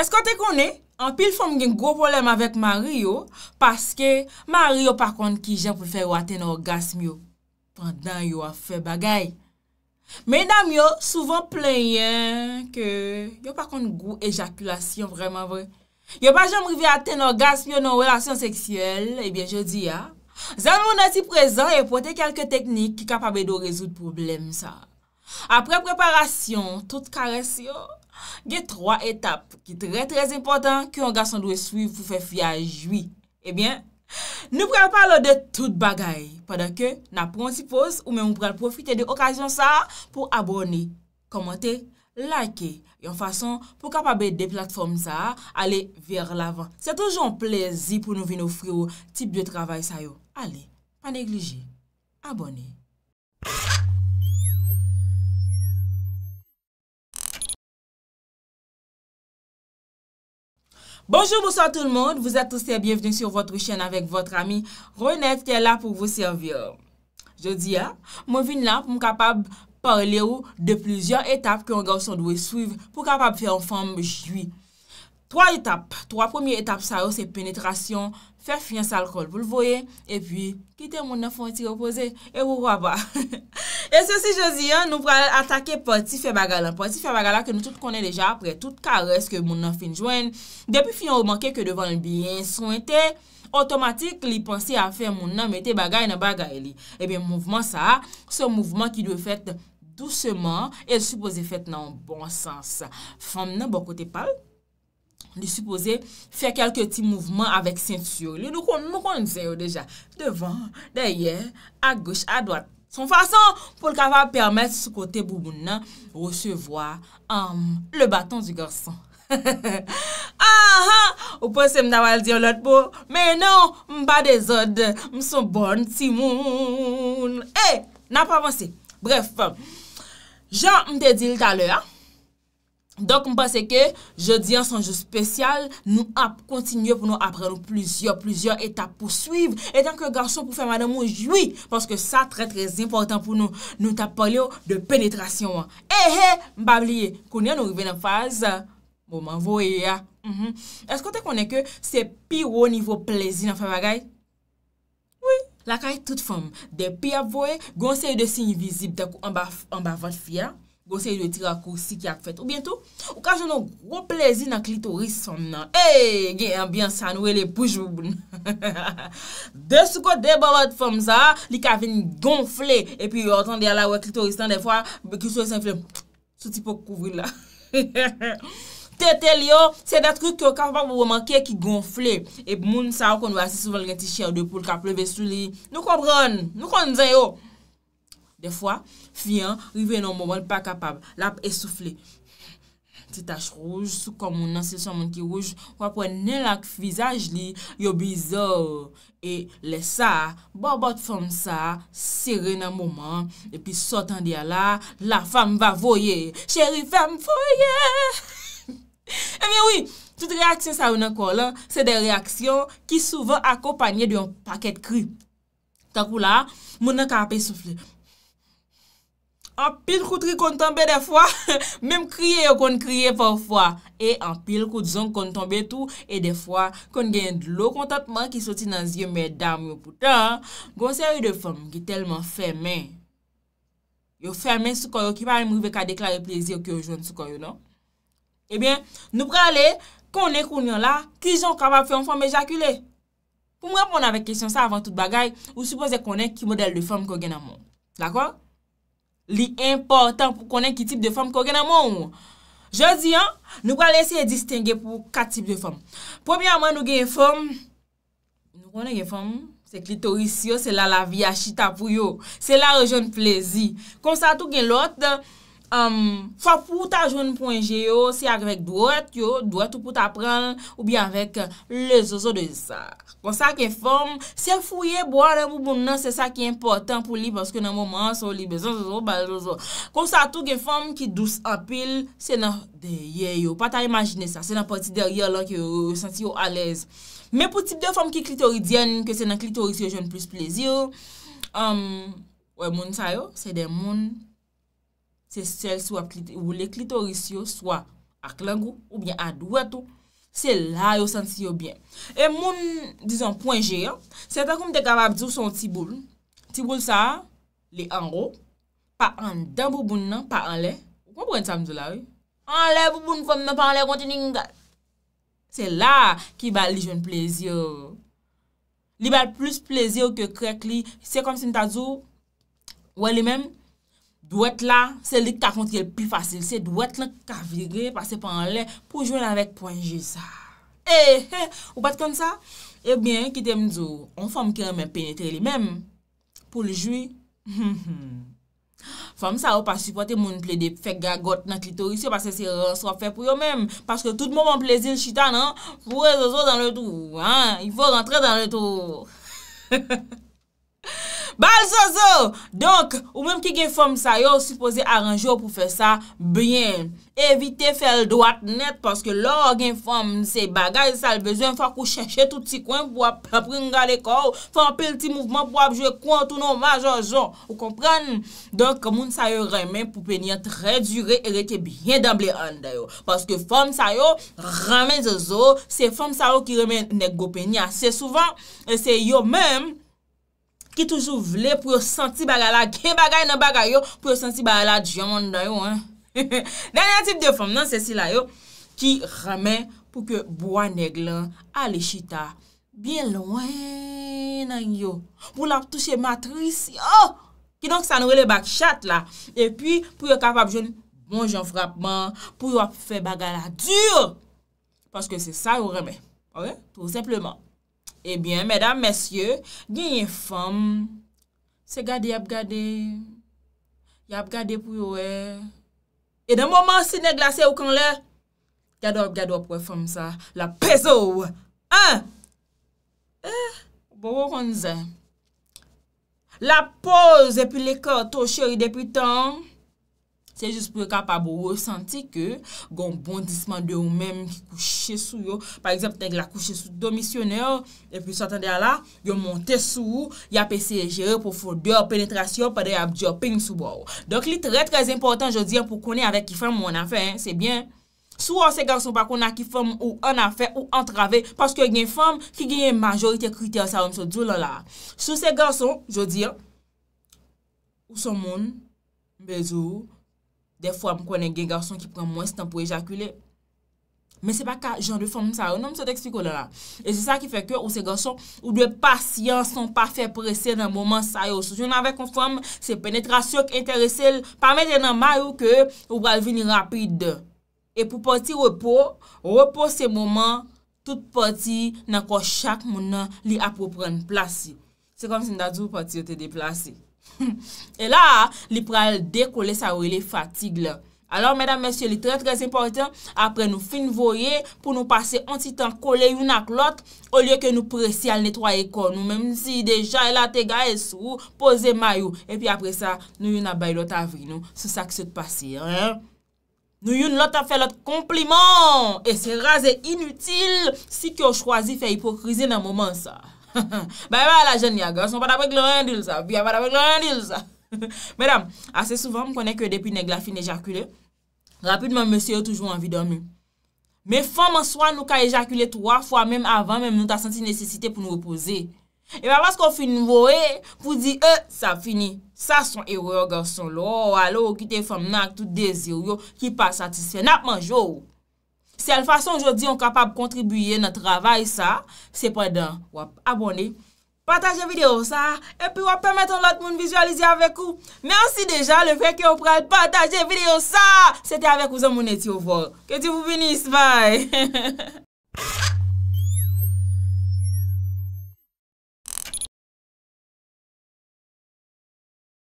Eskote konen, an pil fom gen gwo problem avek mari yo, paske mari yo pakon ki jen pou fè waten orgasm yo pandan yo a fè bagay. Men dam yo souvan plenyen ke yo pakon gwo ejakulasyon vreman vre. Yo pa jen mrivi aten orgasm yo nan relasyon seksyel, ebyen je di ya, zan mou nati prezan e potè kelke teknik ki kapabè e do rezout problem sa. Apre preparasyon, tout kares yo, Ge trwa etap ki trè trè impotant ki yon gason dwe suiv pou fè fya jwi. Ebyen, eh nou pral palo de tout bagay. Padakè, nan pronsi pos ou men moun pral profite de okajyon sa pou abone, komante, like. Yon fason pou kapabe de platform sa ale ver lavan. Se toujou an plezi pou nou vi nou fri ou tip de travay sayo. Ale, pa neglije, abone. Bonjour moussa tout le monde, vous êtes tous et bienvenue sur votre chaîne avec votre amie Ronette qui est là pour vous servir. Je dis a, moi vine là pou m'kapable parler ou de plusieurs étapes que un garçon doit suivre pou kapable faire en forme juive. 3 etap, 3 premier etap sa yo se penetrasyon, fe fiyan sa alkol, vou l voye, e pi, kite moun nan foun eti repose, e wou waba. E se si jazi, nou pral atake poti fe bagala, poti fe bagala ke nou tout konen deja apre, tout ka reske moun nan fin jwen, depi fiyan ou manke ke devan l biyen sou ente, otomatik li posi a fe moun nan mette bagay nan bagay li. E bi mouvman sa, se mouvman ki dwe fete douseman, el sou pose fete nan bon sens. Foun nan bokote pal, Ni suppose, fè kelke ti mouvment avèk sentiyo li. Nou kon nisen yo deja. Devan, daye, a gouch, a doan. Son fason, pou l'kava permèt sou kote bouboun nan, rochevwa, am, le baton di gorson. He he he. Ahan, ou pwese mdawal diyo lot pou, menon, mba de zod, mson bon ti moun. Hey, eh, nan pwavansi. Bref, jan mte di l dalè a. Donk m pase ke, je di an son jou spesyal, nou ap kontinye pou nou apren nou plizye, plizye etap pou suiv. Etan ke garson pou fe madamou, jwi, paske sa tre tre zin portan pou nou. Nou tap pale yo de penetrasyon. E eh, he, eh, m babliye, konye nou rive nan faz, mou m avoye ya. Mhm. Eskote konye ke se pi wou nivou plezi nan fe bagay? Oui, lakay tout fom. De pi avoye, gonsen yon de sin yon vizib de kou m bavot fiyan. Gose yi dwe tira kousi ki ak fet. Ou bientou, ou ka joun nou gwo plezi nan klitoris son nan. Hey, gen yon biyan sanwe le poujouboun. De sou ko deba wad fom za, li ka veni gonfle. E pi yon otan de ala wak klitoris tan defwa, beki sou yon e sen flem, soti pou kouvri la. Tete li yo, se da truk ki yo ka fapak wamanke ki gonfle. E moun sa wak kon wase souvan gen tichye ou de poul ka pleve sou li. Nou kon broun, nou kon zay yo. De fwa, fiyan, rive nan mouman, pa kapab. Lap esoufli. Ti tache rouge, sou komoun nan se son moun ki rouge. Wapwen nen lak vizaj li, yo bizor. E le sa, bo bot foun sa, sire nan mouman. E pi sotan diya la, la fam va voye. Chéri, fam voye! E mi wii, tout reaksyon sa wou nan kon lan, se de reaksyon ki souvan akopanyen diyon paket kri. Tak wou la, moun nan ka apesoufli. an pil koutri kon tombe de fwa, mem kriye yo kon kriye pou fwa, e an pil koutzon kon tombe tou, e de fwa kon gen dlo kontatman ki soti nan zye mèdame yo poutan, gonsen yo de fwam ki telman fèmen, yo fèmen sou koryo ki par mou veka deklari plezi yo ki yo jwenn sou koryo non? Ebyen, nou pralè, konen kounyon la, ki jon kravap fè yon fwam ejakule? Pou mwèpon avè kèsyon sa avan tout bagay, ou supose konen ki model de fwam kon gen nan moun? D'akwa? li importan pou konen ki tip de fòm kò gen a mò mò. Je zi an, nou gwa lesi e distenge pou kat tip de fòm. Pòmyèman nou gen fòm, nou konen gen fòm, se kli tori si yo, se la la vi a chi tapou yo, se la rejon plèzi. Kon sa tou gen lòt dan, Fapou ta joun pwenje yo, si akvek dwet yo, dwet ou pou ta pran, ou biy avèk euh, le zozo de sa. Kwa sa gen fòm, se fou ye boare mou bon nan, se sa ki important pou li, paske nan mou man, so li bezon zozo, bal zozo. Kwa sa tou gen fòm ki dous apil, se nan deye yo, pata imajine sa, se nan pati derye alò ki yo senti yo alez. Me pou tip de fòm ki klitoridyen, ke se nan klitoris yo joun plus plezi yo, wè moun sa yo, se de moun. Se sel sou ap klitoris yo, sou ak langou, ou byen adou etou. Se la yo sensi yo byen. E moun, dison, poinje yo, se ta koum dek avab di ou son tiboul, tiboul sa, li ango, pa an den bouboun nan, pa an le, ou konpwen sa mdou la we? An le bouboun fòm me pa an le konti ningat. Se la ki vali joun plezyor. Li vali plus plezyor ke krek li, se kom sin tazou, wè li menm, Dwet la, sel dik ta konti el pi fasil se, dwet la ka virge pase pan le pou jwen la vek po enje sa. E, e, ou bat kon sa? Ebyen, kitem dzo, an fom ki an men penetre li men, pou le jwi. Fom sa ou pa suporte moun ple de fek gagot nan klito risi, se pa se se reswa fe pou yo men, paske tout moun moun plezile chita nan, pou re zo zo dan le tou, an, yfo rentre dan le tou. Bal zo zo! Donk, ou menm ki gen fom sa yo, supose aranjyo pou fe sa, bien, evite fel doat net, paske lo gen fom se bagaj, sal bezwen, fwa kou cheshe touti kwen, pou ap pringal e kou, fwa ap pel ti mouvman, pou ap jwe kwen, tout nou ma, zon, zon, ou kompren? Donk, ke moun sa yo remen, pou penya tre djure, e reke byen damble an dayo, paske fom sa yo, ramen zo zo, se fom sa yo ki remen nek go penya, se souvan, se yo menm, Ki toujou vle pou yo santi bagay la gen bagay nan bagay yo, pou yo santi bagay la djanman non, nan yo. Danyan tip de fom nan se si la oh! yo, ki remen pou ke boan neg lan ale chita, bien lowen nan yo, pou la touche matris yo. Ki donk sa nou rele bak chat la. E pi pou yo kapap joun bonjon frapman, pou yo ap fè bagay la dur. Paske se sa yo remen. Ouye, pou simplement. Ebyen, eh mèdam, mèsyè, gwenye fèm, se gade yap gade, yap gade pou yoè. Eh. E dè mòman sinè glase ou kon lè, gado ap gado ap wè fèm sa, la pezo ou. An! Eh, bo wò kon zè. La poz epi lè kò, to chè ou depi tòm. Se jis pou e kapabou, ou senti ke gon bondisman de ou menm ki kouche sou yo. Par exemple, tenk la kouche sou domisyonè ou, epi sotan de ala, yo monte sou ou, ya pe seje, pou foun biò penetrasyon padè ya jopin sou bo ou. Donk li tre trez important, jò diyan, pou konè avek ki fèm ou an a fè, se bien. Oh sou an se ganson pa konè ki fèm ou an a fè ou an travè, paske gen fèm ki gen yon majorite kriter sa wèm sou djou lò la. Sou se ganson, jò diyan, ou son moun, mbez ou ou, De fwa m konen gen garson ki pren mwen stan pou ejakule. Men se pa ka jan de fwam m sa yo. Non m se te ekspliko la la. E se sa ki feke ou se garson ou de pasyanson pa fe presen nan mouman sa yo. Soun avè kon fwam se penetrasyon ki enterese l. Pamete nan marou ke ou bal vini rapide. E pou poti repo, repo se mouman, tout poti nan kon chak mounan li apopren plasi. Se kom sin da djou poti yo te deplasi. E la, li pral dekole sa ou il e fatigle Alors, mèdam mèsyo, li tre trez importan Apre nou finvoye pou nou pase antitan kole yon ak lot Ou liye ke nou presi al netwaye kon Ou mèm si deja la tega e sou, pose mayou E pi apre sa, nou yon abay lot avri nou Se sa kse te pase, hein Nou yon lot a fe lot kompliment E se raze inutil Si ki yo chwazi fe hipokrizi nan mouman sa Ha ha, bay ba la jen ni a galson, pata pek lor an dil sa, bi a pata pek lor an dil sa. Medam, ase souvan m konen ke depi neg la fin ejakule, rapidman monsi yo toujou an vide an mi. Me foman swan nou ka ejakule touwa fwa, menm avan menm nou ta senti nesesite pou nou opose. E ba bas kon fin nou e, pou di e, sa fini. Sa son ewe yo galson lo, alo yo kite foman nan ak tout dese yo, yo ki pa satisfe, nap manj yo oh. yo. Se yon fason jodi yon kapab kontribuyye nan travay sa, se pwede wap abone, pataje video sa, epi wap pwede lout moun vizualize avèk ou. Men ansi deja, le fè ki yon pral pataje video sa, se te avèk ou zon moun eti ou vò. Kè di wou binis, bye!